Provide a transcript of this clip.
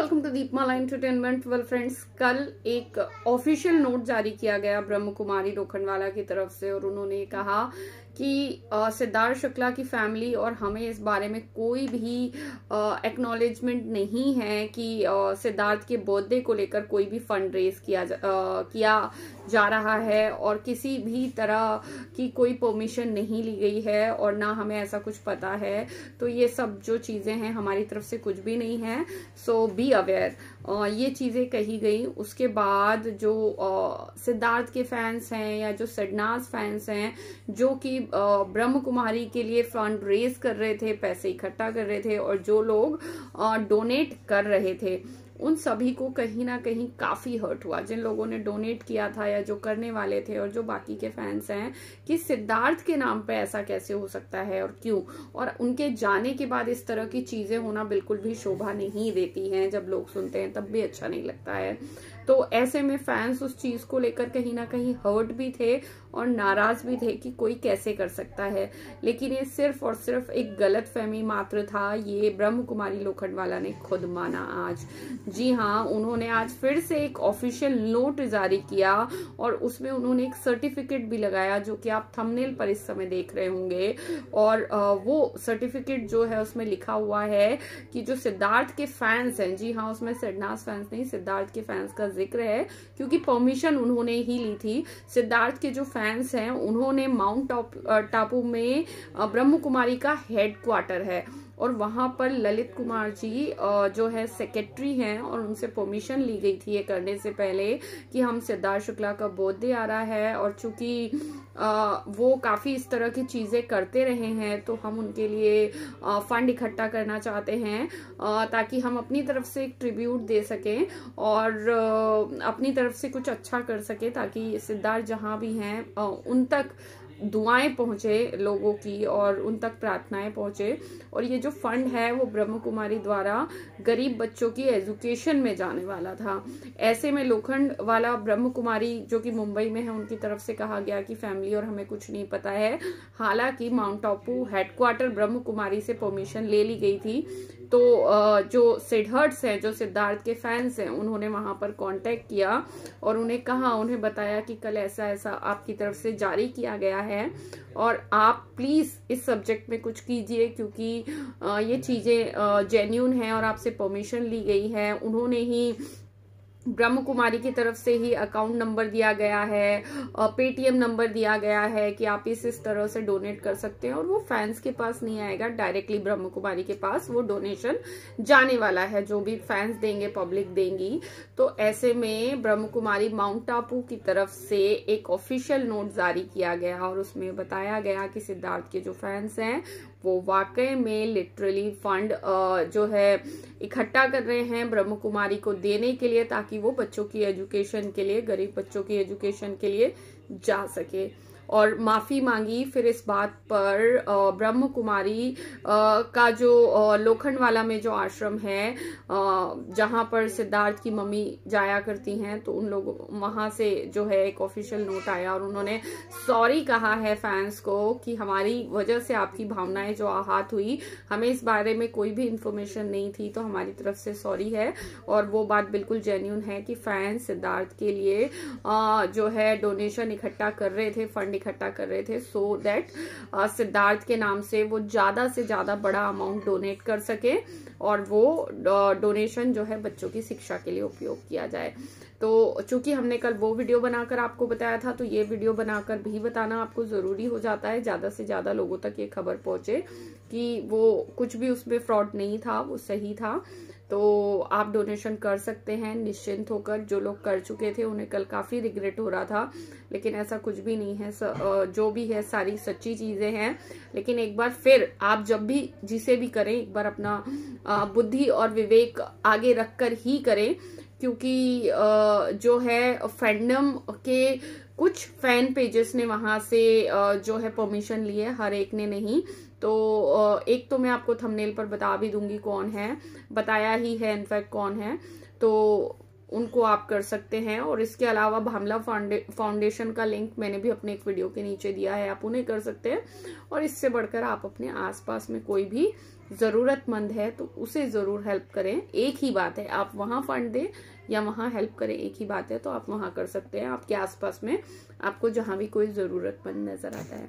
welcome to Deepmala entertainment well friends कल एक official note जारी किया गया ब्रह्म कुमारी रोखंडवाला की तरफ से और उन्होंने कहा कि सिद्धार्थ शुक्ला की फैमिली और हमें इस बारे में कोई भी एक्नॉलेजमेंट नहीं है कि सिद्धार्थ के बर्थडे को लेकर कोई भी फंड रेज किया जा, आ, किया जा रहा है और किसी भी तरह की कोई परमिशन नहीं ली गई है और ना हमें ऐसा कुछ पता है तो ये सब जो चीज़ें हैं हमारी तरफ से कुछ भी नहीं है सो बी अवेयर ये चीज़ें कही गई उसके बाद जो सिद्धार्थ के फैंस हैं या जो सडनाज फैंस हैं जो कि ब्रह्म कुमारी के लिए फंड रेज कर रहे थे पैसे इकट्ठा कर रहे थे और जो लोग डोनेट कर रहे थे उन सभी को कहीं ना कहीं काफ़ी हर्ट हुआ जिन लोगों ने डोनेट किया था या जो करने वाले थे और जो बाकी के फैंस हैं कि सिद्धार्थ के नाम पे ऐसा कैसे हो सकता है और क्यों और उनके जाने के बाद इस तरह की चीज़ें होना बिल्कुल भी शोभा नहीं देती हैं जब लोग सुनते हैं तब भी अच्छा नहीं लगता है तो ऐसे में फैंस उस चीज़ को लेकर कहीं ना कहीं हर्ट भी थे और नाराज़ भी थे कि कोई कैसे कर सकता है लेकिन ये सिर्फ और सिर्फ एक गलत फहमी मात्र था ये ब्रह्म कुमारी लोखंडवाला ने खुद माना आज जी हाँ उन्होंने आज फिर से एक ऑफिशियल नोट जारी किया और उसमें उन्होंने एक सर्टिफिकेट भी लगाया जो कि आप थंबनेल पर इस समय देख रहे होंगे और वो सर्टिफिकेट जो है उसमें लिखा हुआ है कि जो सिद्धार्थ के फैंस हैं जी हाँ उसमें सिडनास फैंस नहीं सिद्धार्थ के फैंस का जिक्र है क्योंकि परमिशन उन्होंने ही ली थी सिद्धार्थ के जो फैंस हैं उन्होंने माउंट टापू में ब्रह्म कुमारी का हेड क्वार्टर है और वहाँ पर ललित कुमार जी जो है सेक्रेटरी हैं और उनसे परमिशन ली गई थी ये करने से पहले कि हम सिद्धार्थ शुक्ला का बोधे आ रहा है और चूंकि वो काफ़ी इस तरह की चीज़ें करते रहे हैं तो हम उनके लिए फंड इकट्ठा करना चाहते हैं ताकि हम अपनी तरफ से एक ट्रिब्यूट दे सकें और अपनी तरफ से कुछ अच्छा कर सके ताकि सिद्धार्थ जहाँ भी हैं उन तक दुआएं पहुंचे लोगों की और उन तक प्रार्थनाएं पहुंचे और ये जो फंड है वो ब्रह्म कुमारी द्वारा गरीब बच्चों की एजुकेशन में जाने वाला था ऐसे में लोखंड वाला ब्रह्म कुमारी जो कि मुंबई में है उनकी तरफ से कहा गया कि फैमिली और हमें कुछ नहीं पता है हालांकि माउंट आबू हेडक्वार्टर ब्रह्म कुमारी से परमिशन ले ली गई थी तो जो सिडहर्ट्स हैं जो सिद्धार्थ के फैंस हैं उन्होंने वहाँ पर कांटेक्ट किया और उन्हें कहा उन्हें बताया कि कल ऐसा ऐसा आपकी तरफ से जारी किया गया है है और आप प्लीज़ इस सब्जेक्ट में कुछ कीजिए क्योंकि ये चीज़ें जेन्यून हैं और आपसे परमिशन ली गई है उन्होंने ही ब्रह्म कुमारी की तरफ से ही अकाउंट नंबर दिया गया है पेटीएम नंबर दिया गया है कि आप इस इस तरह से डोनेट कर सकते हैं और वो फैंस के पास नहीं आएगा डायरेक्टली ब्रह्म कुमारी के पास वो डोनेशन जाने वाला है जो भी फैंस देंगे पब्लिक देंगी तो ऐसे में ब्रह्म कुमारी माउंट आपू की तरफ से एक ऑफिशियल नोट जारी किया गया और उसमें बताया गया कि सिद्धार्थ के जो फैंस हैं वो वाकई में लिटरली फंड जो है इकट्ठा कर रहे हैं ब्रह्म कुमारी को देने के लिए ताकि वो बच्चों की एजुकेशन के लिए गरीब बच्चों की एजुकेशन के लिए जा सके और माफ़ी मांगी फिर इस बात पर ब्रह्म कुमारी का जो लोखंडवाला में जो आश्रम है जहाँ पर सिद्धार्थ की मम्मी जाया करती हैं तो उन लोगों वहाँ से जो है एक ऑफिशियल नोट आया और उन्होंने सॉरी कहा है फैंस को कि हमारी वजह से आपकी भावनाएं जो आहत हुई हमें इस बारे में कोई भी इंफॉर्मेशन नहीं थी तो हमारी तरफ से सॉरी है और वो बात बिल्कुल जेन्यून है कि फैंस सिद्धार्थ के लिए जो है डोनेशन इकट्ठा कर रहे थे फंड इकट्ठा कर रहे थे so so that uh, Siddharth के नाम से वो ज़्यादा से ज़्यादा बड़ा अमाउंट डोनेट कर सके और वो डोनेशन uh, जो है बच्चों की शिक्षा के लिए उपयोग किया जाए तो चूंकि हमने कल वो वीडियो बनाकर आपको बताया था तो ये वीडियो बनाकर भी बताना आपको ज़रूरी हो जाता है ज़्यादा से ज़्यादा लोगों तक ये खबर पहुंचे कि वो कुछ भी उसमें फ्रॉड नहीं था वो सही था तो आप डोनेशन कर सकते हैं निश्चिंत होकर जो लोग कर चुके थे उन्हें कल काफ़ी रिग्रेट हो रहा था लेकिन ऐसा कुछ भी नहीं है स, जो भी है सारी सच्ची चीज़ें हैं लेकिन एक बार फिर आप जब भी जिसे भी करें एक बार अपना बुद्धि और विवेक आगे रख कर ही करें क्योंकि जो है फैंडम के कुछ फैन पेजेस ने वहाँ से जो है परमिशन ली है हर एक ने नहीं तो एक तो मैं आपको थंबनेल पर बता भी दूंगी कौन है बताया ही है इनफैक्ट कौन है तो उनको आप कर सकते हैं और इसके अलावा भामला फाउंडेशन का लिंक मैंने भी अपने एक वीडियो के नीचे दिया है आप उन्हें कर सकते हैं और इससे बढ़कर आप अपने आसपास में कोई भी ज़रूरतमंद है तो उसे ज़रूर हेल्प करें एक ही बात है आप वहाँ फंड दें या वहाँ हेल्प करें एक ही बात है तो आप वहाँ कर सकते हैं आपके आसपास में आपको जहाँ भी कोई ज़रूरतमंद नज़र आता है